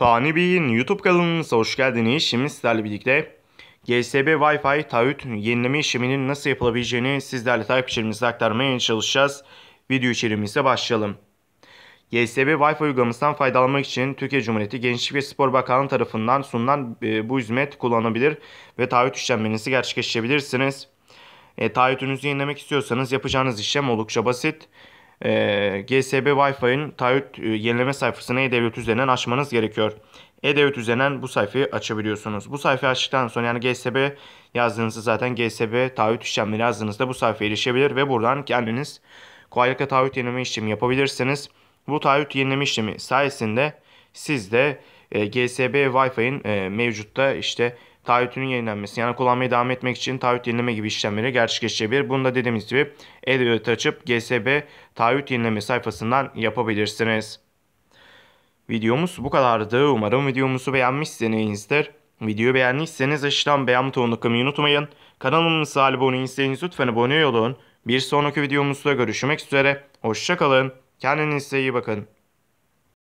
Fani Bey'in YouTube kanalınıza hoş geldiniz. Şimdi sizlerle birlikte GSB Wi-Fi taahhüt yenileme işleminin nasıl yapılabileceğini sizlerle takipçilerimizle aktarmaya çalışacağız. Video içeriğimize başlayalım. GSB Wi-Fi uygulamasından faydalanmak için Türkiye Cumhuriyeti Gençlik ve Spor Bakanlığı tarafından sunulan e, bu hizmet kullanabilir ve taahhüt işlemlerinizi gerçekleştirebilirsiniz. E, taahhütünüzü yenilemek istiyorsanız yapacağınız işlem oldukça basit e, ee, GSB Wi-Fi'nin taahhüt e, yenileme sayfasını E-Devlet üzerinden açmanız gerekiyor. E-Devlet üzerinden bu sayfayı açabiliyorsunuz. Bu sayfayı açtıktan sonra yani GSB yazdığınızda zaten GSB taahhüt işlemleri yazdığınızda bu sayfaya erişebilir ve buradan kendiniz kolaylıkla taahhüt yenileme işlemi yapabilirsiniz. Bu taahhüt yenileme işlemi sayesinde siz de e, GSB Wi-Fi'nin e, mevcutta işte taahhütünün yenilenmesi yani kullanmaya devam etmek için taahhüt yenileme gibi işlemleri gerçekleştirebilir. Bunu da dediğimiz gibi e-devlet açıp GSB taahhüt yenileme sayfasından yapabilirsiniz. Videomuz bu kadardı. Umarım videomuzu beğenmişsinizdir. Videoyu beğendiyseniz aşağıdan beğen butonuna kılmayı unutmayın. Kanalımıza abone değilseniz lütfen abone olun. Bir sonraki videomuzda görüşmek üzere. Hoşçakalın. Kendinize iyi bakın.